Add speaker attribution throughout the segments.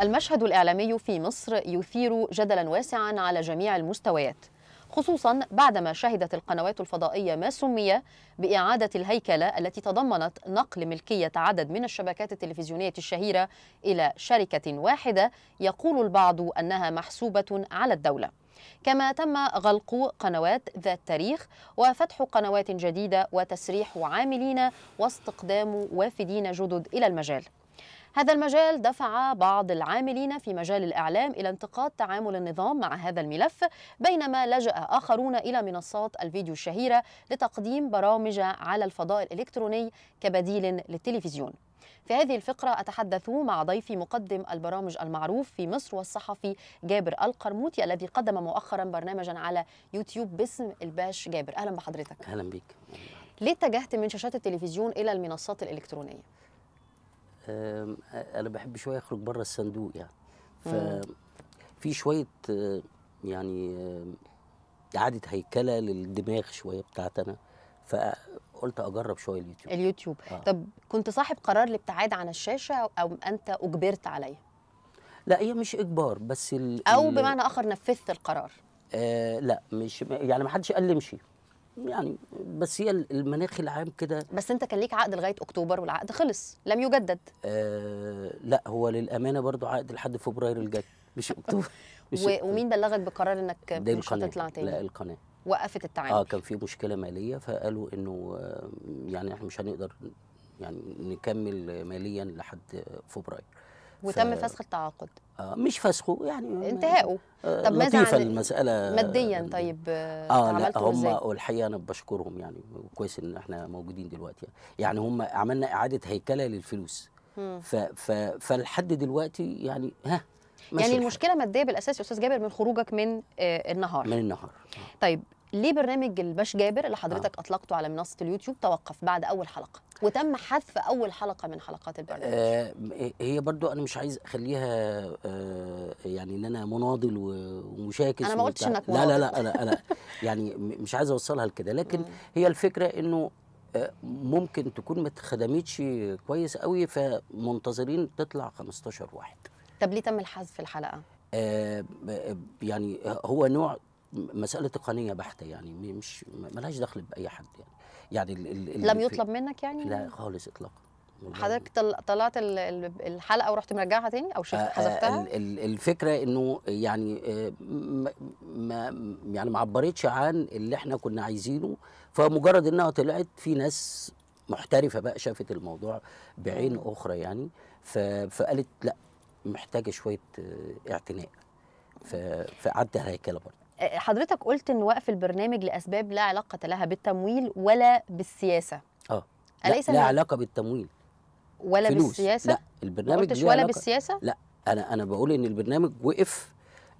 Speaker 1: المشهد الإعلامي في مصر يثير جدلا واسعا على جميع المستويات خصوصا بعدما شهدت القنوات الفضائية ما سمي بإعادة الهيكلة التي تضمنت نقل ملكية عدد من الشبكات التلفزيونية الشهيرة إلى شركة واحدة يقول البعض أنها محسوبة على الدولة كما تم غلق قنوات ذات تاريخ وفتح قنوات جديدة وتسريح عاملين واستقدام وافدين جدد إلى المجال هذا المجال دفع بعض العاملين في مجال الإعلام إلى انتقاد تعامل النظام مع هذا الملف بينما لجأ آخرون إلى منصات الفيديو الشهيرة لتقديم برامج على الفضاء الإلكتروني كبديل للتلفزيون في هذه الفقرة أتحدث مع ضيفي مقدم البرامج المعروف في مصر والصحفي جابر القرموطي الذي قدم مؤخرا برنامجا على يوتيوب باسم الباش جابر أهلا بحضرتك أهلا بيك ليه اتجهت من شاشات التلفزيون إلى المنصات الإلكترونية؟
Speaker 2: انا بحب شويه اخرج بره الصندوق يعني في شويه يعني اعاده هيكله للدماغ شويه انا فقلت اجرب شويه اليوتيوب اليوتيوب آه. طب
Speaker 1: كنت صاحب قرار الابتعاد عن الشاشه او انت اجبرت عليه
Speaker 2: لا هي مش اجبار بس او بمعنى
Speaker 1: اخر نفذت القرار
Speaker 2: آه لا مش يعني ما حدش قال لي امشي يعني بس هي المناخ العام كده بس انت
Speaker 1: كان ليك عقد لغايه اكتوبر والعقد خلص لم يجدد
Speaker 2: آه لا هو للامانه برضو عقد لحد فبراير الجاي مش اكتوبر مش
Speaker 1: ومين بلغك بقرار انك مش هتطلع تاني لا القناه وقفت التعامل اه
Speaker 2: كان في مشكله ماليه فقالوا انه آه، يعني احنا مش هنقدر يعني نكمل ماليا لحد فبراير وتم فسخ التعاقد آه، مش فسخه يعني انتهائه
Speaker 1: آه، طب ماذا عن المساله ماديا طيب اه, آه، لا هم
Speaker 2: الحقيقه انا بشكرهم يعني كويس ان احنا موجودين دلوقتي يعني هم عملنا اعاده هيكله للفلوس ف ف فلحد دلوقتي يعني ها يعني
Speaker 1: المشكله ماديه بالاساس يا استاذ جابر من خروجك من آه النهار من النهار طيب ليه برنامج الباش جابر اللي حضرتك آه. اطلقته على منصه اليوتيوب توقف بعد اول حلقه وتم حذف اول حلقه من حلقات البرنامج
Speaker 2: آه هي برضو انا مش عايز اخليها آه يعني ان انا مناضل ومشاكس انا ما قلتش انك مناضل لا لا لا انا انا يعني مش عايز اوصلها لكده لكن مم. آه. هي الفكره انه آه، ممكن تكون ما اتخدمتش كويس قوي فمنتظرين تطلع 15 واحد
Speaker 1: طب ليه تم الحذف الحلقه
Speaker 2: آه يعني هو نوع مساله تقنيه بحته يعني مش ملهاش دخل باي حد يعني يعني ال لم يطلب منك يعني لا خالص اطلاقا حضرتك
Speaker 1: طلعت الحلقه ورحت مرجعها تاني او آه، آه،
Speaker 2: حذفتها الفكره انه يعني آه، ما يعني ما عبرتش عن اللي احنا كنا عايزينه فمجرد انها طلعت في ناس محترفه بقى شافت الموضوع بعين اخرى يعني فقالت لا محتاجه شويه اعتناء فقعدت هيكله برضه
Speaker 1: حضرتك قلت ان وقف البرنامج لاسباب لا علاقه لها بالتمويل ولا بالسياسه
Speaker 2: اه أليس لا, لا علاقه بالتمويل
Speaker 1: ولا فلوس. بالسياسه لا البرنامج قلتش ولا علاقة. بالسياسه
Speaker 2: لا انا انا بقول ان البرنامج وقف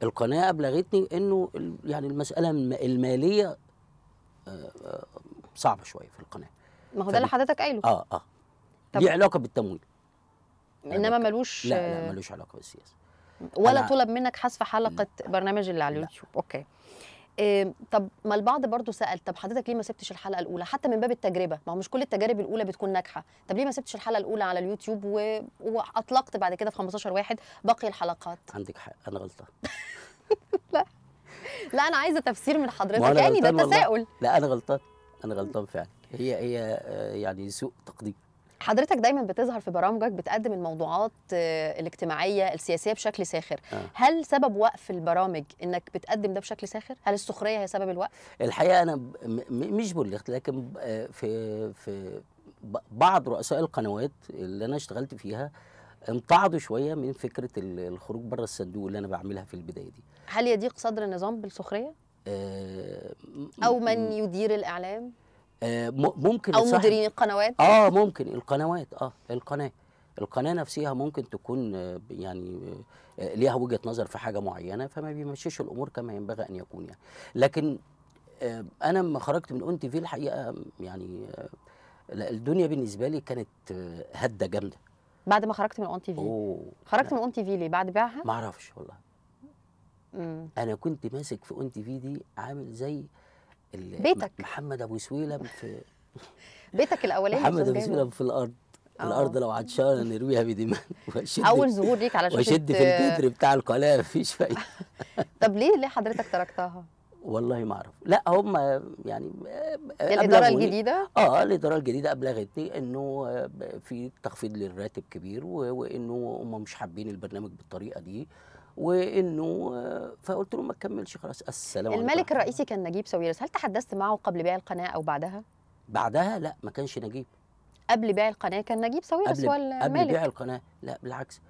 Speaker 2: القناه ابلغتني انه يعني المساله الماليه آه، آه، صعبه شويه في القناه
Speaker 1: ما هو ده اللي حضرتك قايله اه
Speaker 2: اه ليه علاقه بالتمويل
Speaker 1: انما ملوش لا لا
Speaker 2: ملوش علاقه بالسياسه ولا أنا... طلب
Speaker 1: منك حذف حلقه برنامج اللي على اليوتيوب لا. اوكي إيه طب ما البعض برضو سال طب حضرتك ليه ما سبتش الحلقه الاولى حتى من باب التجربه ما هو مش كل التجارب الاولى بتكون ناجحه طب ليه ما سبتش الحلقه الاولى على اليوتيوب و... واطلقت بعد كده في 15 واحد باقي الحلقات
Speaker 2: عندك حق انا غلطان
Speaker 1: لا لا انا عايزه تفسير من حضرتك يعني ده تساؤل
Speaker 2: لا انا غلطان انا غلطان فعلا هي هي آه، يعني سوء تقدير
Speaker 1: حضرتك دايما بتظهر في برامجك بتقدم الموضوعات آه، الاجتماعيه السياسيه بشكل ساخر آه. هل سبب وقف البرامج انك بتقدم ده بشكل ساخر هل السخريه هي
Speaker 2: سبب الوقف الحقيقه انا مش بلغت لكن آه، في في بعض رؤساء القنوات اللي انا اشتغلت فيها امتعضوا شويه من فكره الخروج بره الصندوق اللي انا بعملها في البدايه دي
Speaker 1: هل يضيق صدر النظام بالسخريه
Speaker 2: آه او من
Speaker 1: يدير الاعلام
Speaker 2: آه، ممكن او مديرين القنوات اه ممكن القنوات اه القناه القناه نفسها ممكن تكون آه، يعني آه، ليها وجهه نظر في حاجه معينه فما بيمشيش الامور كما ينبغي ان يكون يعني لكن انا لما خرجت من اون تي في الحقيقه يعني الدنيا بالنسبه لي كانت هده جامده بعد ما خرجت من اون تي في خرجت من اون تي في
Speaker 1: ليه بعد بيعها ما
Speaker 2: اعرفش والله مم. انا كنت ماسك في اون تي في دي عامل زي بيتك محمد ابو سويلم في
Speaker 1: بيتك الاولاني محمد ابو سويلم
Speaker 2: في الارض أوه. الارض لو عطشانه نرويها بدماء اول ظهور ليك على شاشه واشد في الجدر بتاع القلاه مفيش فايده
Speaker 1: طب ليه ليه حضرتك تركتها؟
Speaker 2: والله ما اعرف لا هم يعني, يعني الاداره الجديده آه،, اه الاداره الجديده ابلغتني انه آه، في تخفيض للراتب كبير وانه هم مش حابين البرنامج بالطريقه دي وانه آه، فقلت له ما تكملش خلاص السلام عليكم الملك
Speaker 1: الرئيسي كان نجيب ساويرس هل تحدثت معه قبل بيع القناه او بعدها
Speaker 2: بعدها لا ما كانش نجيب
Speaker 1: قبل بيع القناه كان نجيب ساويرس هو الملك قبل بيع
Speaker 2: القناه لا بالعكس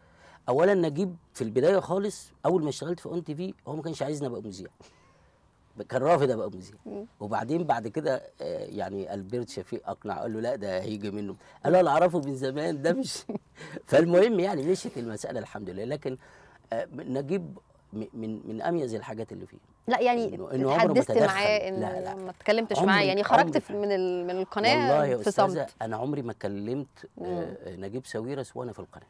Speaker 2: اولا نجيب في البدايه خالص اول ما اشتغلت في اون تي في هو ما كانش عايزني ابقى مذيع كان رافض ابقى مذيع وبعدين بعد كده آه، يعني البرت شفيق اقنع قال له لا ده هيجي منه قال له انا اعرفه من زمان ده مش فالمهم يعني مشيت المساله الحمد لله لكن آه، نجيب من من اميز الحاجات اللي فيه لا يعني إنه اتحدثت معاه إن لا لا
Speaker 1: ما اتكلمتش معاه يعني خرجت من من القناه والله يا في صمت
Speaker 2: انا عمري ما كلمت آه، نجيب ساويرس وانا في القناه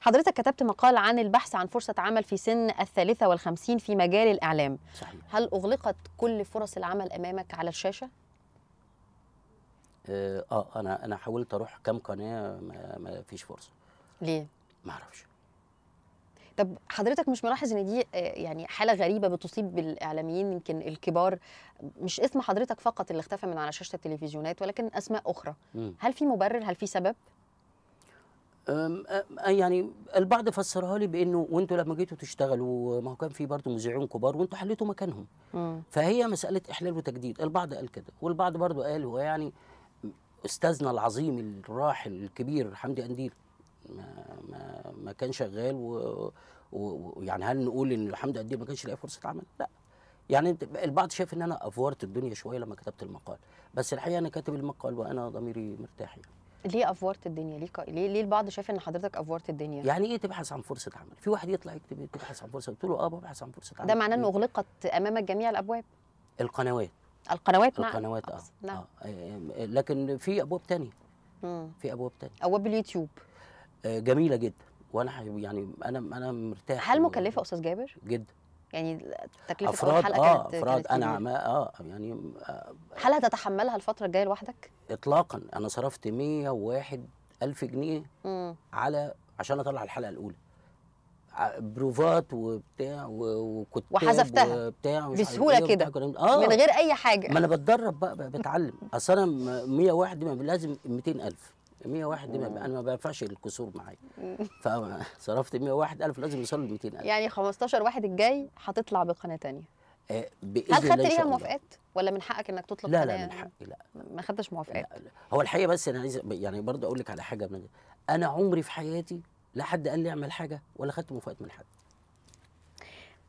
Speaker 1: حضرتك كتبت مقال عن البحث عن فرصة عمل في سن الثالثة والخمسين في مجال الإعلام صحيح. هل أغلقت كل فرص العمل أمامك على الشاشة؟
Speaker 2: آه, آه، أنا أنا حاولت أروح كام قناة ما, ما فيش فرصة ليه؟ ما أعرفش
Speaker 1: طب حضرتك مش ملاحظ ان دي آه، يعني حاله غريبه بتصيب بالاعلاميين يمكن الكبار مش اسم حضرتك فقط اللي اختفى من على شاشه التلفزيونات ولكن اسماء اخرى هل في مبرر هل في سبب
Speaker 2: يعني البعض فسرها لي بانه وانتوا لما جيتوا تشتغلوا ما هو كان في برضه مذيعين كبار وانتوا حليتوا مكانهم مم. فهي مساله احلال وتجديد البعض قال كده والبعض برضه قال هو يعني استاذنا العظيم الراحل الكبير حمدي قنديل ما ما ما كان شغال ويعني هل نقول ان الحمد قدير ما كانش لاقي فرصه عمل؟ لا يعني البعض شايف ان انا افورت الدنيا شويه لما كتبت المقال بس الحقيقه انا كاتب المقال وانا ضميري مرتاح يعني ليه افورت الدنيا ليه ليه, ليه البعض شايف ان حضرتك افورت الدنيا يعني ايه تبحث عن فرصه عمل في واحد يطلع يكتب تبحث عن فرصه قلت له اه ببحث عن فرصه عمل ده معناه ان
Speaker 1: اغلقت امامك جميع الابواب
Speaker 2: القنوات القنوات نعم القنوات اه, نعم. آه. آه. لكن في ابواب تانية في ابواب تانية ابواب اليوتيوب آه، جميله جدا وانا يعني انا انا مرتاح هل
Speaker 1: مكلفه يا استاذ جابر؟ جدا يعني تكلفه أفراد آه كانت افراد كانت انا
Speaker 2: اه يعني آه هل
Speaker 1: هتتحملها الفتره الجايه لوحدك؟
Speaker 2: اطلاقا انا صرفت 101 ألف جنيه مم. على عشان اطلع الحلقه الاولى بروفات وبتاع وكنت وحذفتها وبتاع بسهوله إيه كده آه من غير اي حاجه ما انا بتدرب بقى, بقى بتعلم اصل انا 101 لازم 200000 101 دي انا ما بينفعش الكسور معايا فصرفت 101000 لازم يوصلوا ل 200000 يعني
Speaker 1: 15 واحد الجاي هتطلع بقناه ثانيه
Speaker 2: آه، هل خدت ليها موافقات
Speaker 1: ولا من حقك انك تطلب لا لا من حقي
Speaker 2: لا ما خدتش موافقات لا لا. هو الحقيقه بس انا عايز يعني برضه اقول لك على حاجه من انا عمري في حياتي لا حد قال لي اعمل حاجه ولا خدت موافقات من حد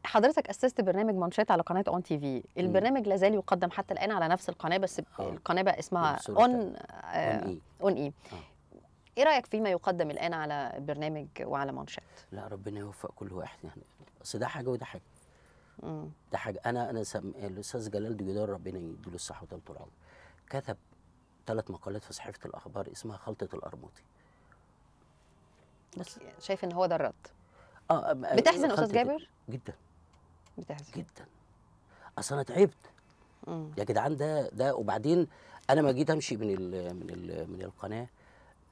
Speaker 1: حضرتك اسست برنامج مانشيت على قناه اون تي في البرنامج لا زال يقدم حتى الان على نفس القناه بس آه. القناه بقى اسمها اون اون اي ايه رايك فيما يقدم الان على البرنامج وعلى مانشيت
Speaker 2: لا ربنا يوفق كل واحد يعني اصل ده حاجه وده حاجه مم. ده حاجه انا انا سم... الاستاذ جلال ديودار ربنا يديله الصحه وطول العمر كتب ثلاث مقالات في صحيفه الاخبار اسمها خلطه القرموطي
Speaker 1: بس شايف ان هو ده الرد
Speaker 2: اه بتحزن استاذ جابر جدا بتحزن جدا اصل انا تعبت يا جدعان ده ده وبعدين انا ما جيت امشي من ال من ال من القناه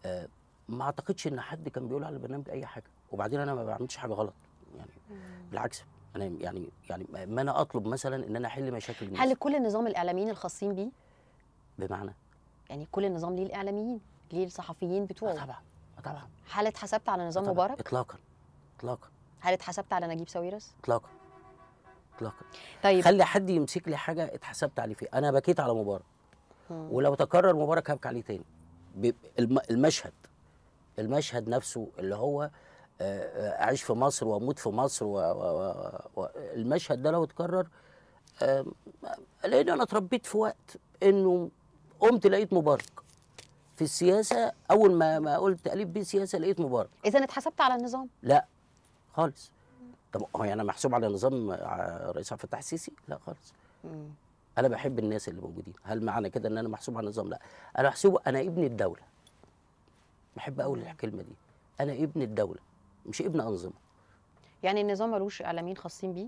Speaker 2: آه ما اعتقدش ان حد كان بيقول على البرنامج اي حاجه وبعدين انا ما بعملش حاجه غلط يعني مم. بالعكس انا يعني يعني ما انا اطلب مثلا ان انا احل مشاكل الناس هل
Speaker 1: كل النظام الاعلاميين الخاصين بيه بمعنى يعني كل النظام ليه الاعلاميين ليه الصحفيين بتوعه آه، طبعا آه، طبعا هل اتحسبت على نظام آه، مبارك
Speaker 2: اطلاقا اطلاقا
Speaker 1: هل اتحسبت على نجيب ساويرس
Speaker 2: اطلاقا اطلاقا طيب خلي حد يمسك لي حاجه اتحسبت عليه فيها انا بكيت على مباراه ولو تكرر مبارك هبكي عليه تاني المشهد المشهد نفسه اللي هو آه، آه، اعيش في مصر واموت في مصر و... و... و... المشهد ده لو اتكرر لان انا اتربيت في وقت انه قمت لقيت مبارك في السياسه اول ما ما قلت الف بيه سياسه لقيت مبارك
Speaker 1: اذا اتحسبت على النظام
Speaker 2: لا خالص طب هو يعني انا محسوب على نظام آه، رئيس عبد الفتاح السيسي؟ لا خالص. انا بحب الناس اللي موجودين، هل معنى كده ان انا محسوب على نظام؟ لا، انا محسوب انا ابن الدوله. بحب قوي الكلمه دي. انا ابن الدوله مش ابن انظمه.
Speaker 1: يعني النظام ملوش اعلاميين خاصين بيه؟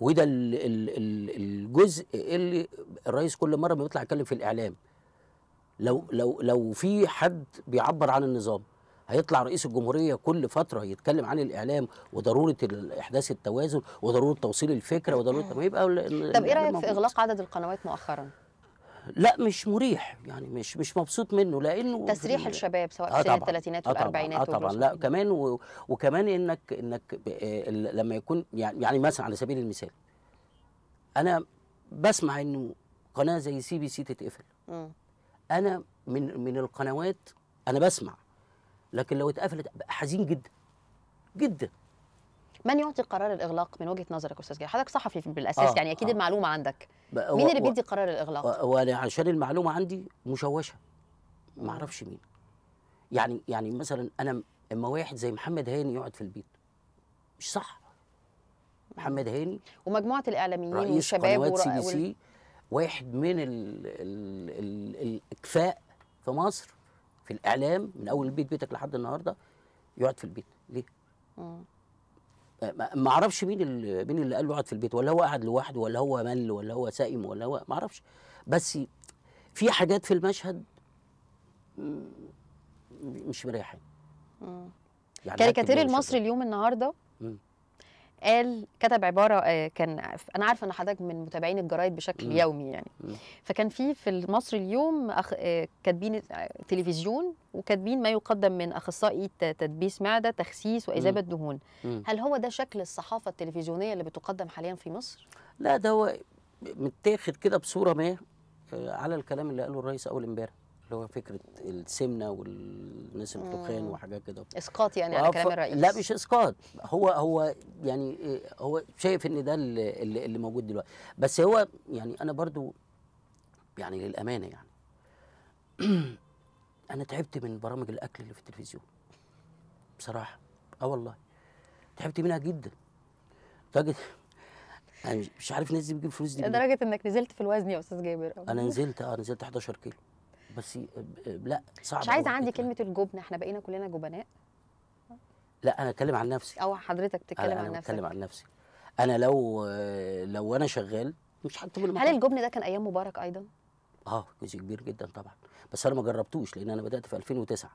Speaker 2: وده ال ال الجزء اللي الرئيس كل مره بيطلع يتكلم في الاعلام. لو لو لو في حد بيعبر عن النظام هيطلع رئيس الجمهوريه كل فتره يتكلم عن الاعلام وضروره احداث التوازن وضروره توصيل الفكره وضروره ما يبقى طب ايه رايك في اغلاق
Speaker 1: عدد القنوات مؤخرا؟
Speaker 2: لا مش مريح يعني مش مش مبسوط منه لانه تسريح الشباب سواء آه في سن الثلاثينات آه والاربعينات آه طبعا, آه طبعا لا كمان و... وكمان انك انك آه، لما يكون يعني يعني مثلا على سبيل المثال انا بسمع انه قناه زي سي بي سي تتقفل انا من من القنوات انا بسمع لكن لو اتقفلت حزين جدا جدا
Speaker 1: من يعطي قرار الاغلاق من وجهه نظرك استاذ جابر حضرتك صحفي بالاساس آه يعني اكيد آه المعلومه عندك
Speaker 2: مين اللي بيدي
Speaker 1: قرار الاغلاق
Speaker 2: وانا عشان المعلومه عندي مشوشه ما اعرفش مين يعني يعني مثلا انا اما واحد زي محمد هاني يقعد في البيت مش صح محمد هاني
Speaker 1: ومجموعه الاعلاميين والشباب قنوات سي بي سي
Speaker 2: واحد من الاكفاء في مصر في الاعلام من اول البيت بيتك لحد النهارده يقعد في البيت ليه؟ مم. ما اعرفش مين اللي مين اللي قال له اقعد في البيت ولا هو قعد لوحده ولا هو مل ولا هو سائم ولا هو ما اعرفش بس في حاجات في المشهد مش مريحه يعني كاريكاتير المصري
Speaker 1: اليوم النهارده مم. قال كتب عباره آه، كان انا عارفه ان حضرتك من متابعين الجرايد بشكل يومي يعني فكان في في مصر اليوم آه، كاتبين آه، تلفزيون وكاتبين ما يقدم من اخصائي تدبيس معده تخسيس واذابه دهون هل هو ده شكل الصحافه التلفزيونيه اللي بتقدم حاليا في مصر
Speaker 2: لا ده هو متاخد كده بصوره ما على الكلام اللي قاله الرئيس اول امبارح اللي هو فكره السمنه والناس الدخان وحاجات كده
Speaker 1: اسقاط يعني آه، على كلام الرئيس لا
Speaker 2: مش اسقاط هو هو يعني آه، هو شايف ان ده اللي, اللي موجود دلوقتي بس هو يعني انا برضو يعني للامانه يعني انا تعبت من برامج الاكل اللي في التلفزيون بصراحه اه والله تعبت منها جدا لدرجه انا يعني مش عارف الناس دي بتجيب فلوس دي لدرجه
Speaker 1: انك نزلت في الوزن يا استاذ جابر انا
Speaker 2: نزلت اه نزلت 11 كيلو بس لا صعب مش عايزه عندي
Speaker 1: كلمه الجبن احنا بقينا كلنا جبناء
Speaker 2: لا انا اتكلم عن نفسي
Speaker 1: او حضرتك بتتكلم عن نفسك انا بتكلم
Speaker 2: عن نفسي انا لو لو انا شغال مش هكتب هل الجبن
Speaker 1: ده كان ايام مبارك ايضا
Speaker 2: اه جزء كبير جدا طبعا بس انا ما جربتوش لان انا بدات في 2009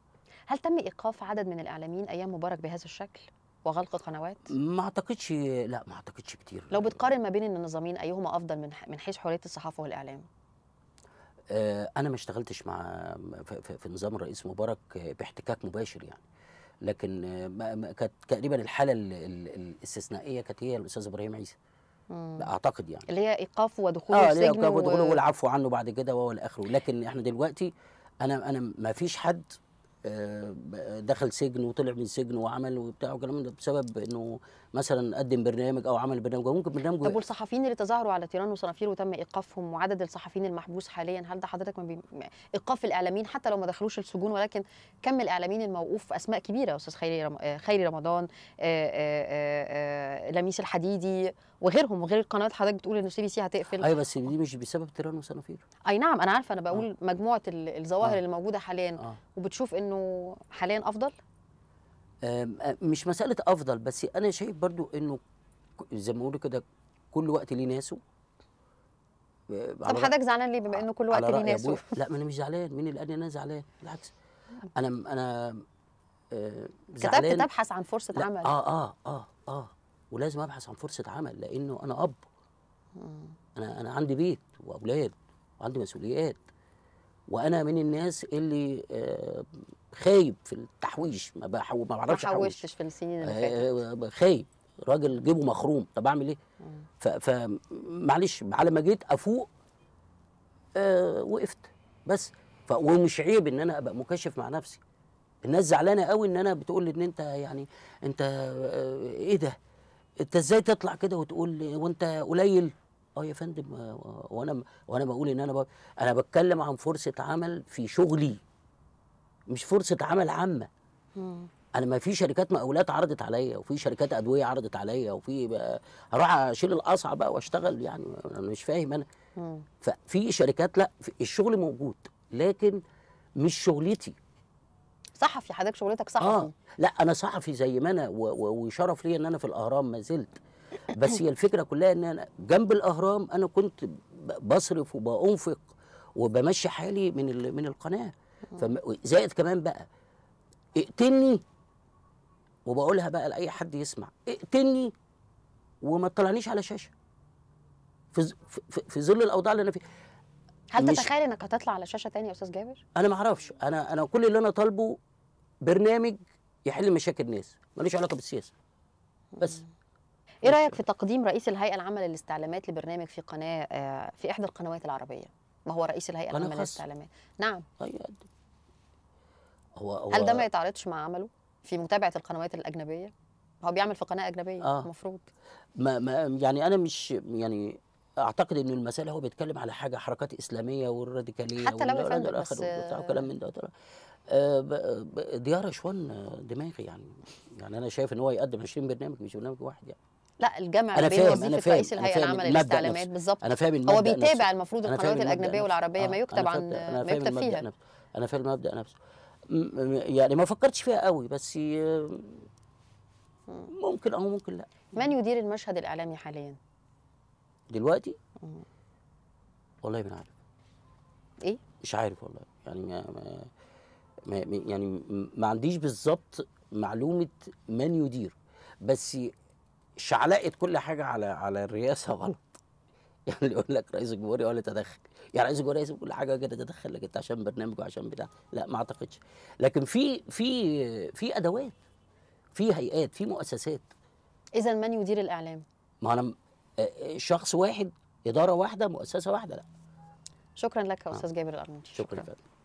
Speaker 1: هل تم ايقاف عدد من الاعلاميين ايام مبارك بهذا الشكل وغلق قنوات
Speaker 2: ما اعتقدش لا ما اعتقدش كتير
Speaker 1: لو بتقارن ما بين النظامين ايهما افضل من من حيث حريه الصحافه والاعلام
Speaker 2: آه، انا ما اشتغلتش مع في نظام الرئيس مبارك آه، باحتكاك مباشر يعني لكن آه، كانت تقريبا الحاله الاستثنائيه كانت هي الاستاذ ابراهيم عيسى اعتقد يعني
Speaker 1: اللي هي ايقافه ودخول اه اللي هي ايقافه ودخوله والعفو
Speaker 2: عنه بعد كده وهو الاخر لكن احنا دلوقتي انا انا ما فيش حد آه، دخل سجن وطلع من سجن وعمل وبتاع وكلام ده بسبب انه مثلا قدم برنامج او عمل برنامج ممكن برنامج طب
Speaker 1: والصحفيين اللي تظاهروا على تيران وصنافير وتم ايقافهم وعدد الصحفيين المحبوس حاليا هل ده حضرتك ما ايقاف الاعلاميين حتى لو ما دخلوش السجون ولكن كم الاعلاميين الموقوف اسماء كبيره استاذ خيري رم... خيري رمضان آآ آه، آآ آه، آآ لميس الحديدي وغيرهم وغير القنوات حضرتك بتقول ان سي بي سي هتقفل ايوه
Speaker 2: بس دي مش بسبب تيران وسنافير
Speaker 1: اي نعم انا عارفه انا بقول آه. مجموعه الظواهر آه. اللي موجوده حاليا آه. وبتشوف انه حاليا افضل
Speaker 2: آه مش مساله افضل بس انا شايف برضو انه زي ما بقول كده كل وقت ليه ناسه آه، طب حضرتك
Speaker 1: زعلان ليه بما انه كل وقت ليه ناسه
Speaker 2: لا ما انا مش زعلان مين اللي قال انا زعلان بالعكس انا انا آه كتبت تبحث عن فرصه عمل اه اه اه اه ولازم ابحث عن فرصه عمل لانه انا اب انا انا عندي بيت واولاد وعندي مسؤوليات وانا من الناس اللي آه، خايب في التحويش ما بحو... ما بعرفش ما في
Speaker 1: السنين اللي آه،
Speaker 2: فاتت آه، خايب راجل جيبه مخروم طب اعمل ايه ف... فمعلش على ما جيت افوق آه وقفت بس ف... ومش عيب ان انا ابقى مكشف مع نفسي الناس زعلانه قوي ان انا بتقول ان انت يعني انت ايه ده انت ازاي تطلع كده وتقول وانت قليل اه يا فندم آه، آه، وانا وانا بقول ان انا ب... انا بتكلم عن فرصه عمل في شغلي مش فرصه عمل عامه مم. انا ما في شركات مقاولات عرضت عليا وفي شركات ادويه عرضت عليا وفي اروح اشيل القصعه بقى واشتغل يعني انا مش فاهم انا مم. ففي شركات لا الشغل موجود لكن مش شغلتي
Speaker 1: صحفي حضرتك شغلتك صحفي اه
Speaker 2: لا انا صحفي زي ما انا وشرف ليا ان انا في الاهرام ما زلت بس هي الفكره كلها ان انا جنب الاهرام انا كنت بصرف وبأنفق وبمشي حالي من من القناه زائد كمان بقى اقتلني وبقولها بقى لاي حد يسمع اقتلني وما تطلعنيش على شاشه في في ظل الاوضاع اللي انا فيها هل تتخيل
Speaker 1: انك هتطلع على شاشه تاني يا استاذ جابر؟
Speaker 2: انا ما اعرفش انا انا كل اللي انا طالبه برنامج يحل مشاكل الناس ملوش علاقه بالسياسه بس
Speaker 1: ايه رايك في تقديم رئيس الهيئه العامه للاستعلامات لبرنامج في قناه آه، في احدى القنوات العربيه ما هو رئيس الهيئه العامه للاستعلامات نعم طيب.
Speaker 2: هو, هو هل ده ما
Speaker 1: يتعارضش مع عمله في متابعه القنوات الاجنبيه هو بيعمل في قناه اجنبيه آه. المفروض
Speaker 2: ما, ما يعني انا مش يعني اعتقد ان المساله هو بيتكلم على حاجه حركات اسلاميه والراديكاليه حتى لو بس وكلام من ده آه، ديار شوان آه، دماغي يعني يعني انا شايف ان هو يقدم 20 برنامج مش برنامج واحد يعني
Speaker 1: لا الجمع بين وظيفه رئيس الهيئه العامه للاستعلامات بالظبط انا فاهم المبدا هو بيتابع المفروض القنوات الاجنبيه والعربيه آه ما يكتب عن ما يكتب فيها نفسه.
Speaker 2: انا فاهم المبدا نفسه يعني ما فكرتش فيها قوي بس آه، ممكن او ممكن لا
Speaker 1: من يدير المشهد الاعلامي حاليا
Speaker 2: دلوقتي والله ما عارف ايه مش عارف والله يعني ما يعني ما عنديش بالظبط معلومه من يدير بس شعلقت كل حاجه على على الرئاسه غلط يعني اللي يقول لك رئيس الجمهوريه ولا تدخل يعني رئيس الجمهوريه لازم كل حاجه كده تدخل لك انت عشان برنامج وعشان بتاع لا ما اعتقدش لكن في في في ادوات في هيئات في مؤسسات اذا
Speaker 1: من يدير الاعلام
Speaker 2: ما انا آه، آه، شخص واحد اداره واحده مؤسسه واحده لا
Speaker 1: شكرا لك يا استاذ آه. جابر الارمون
Speaker 2: شكرا, شكرا.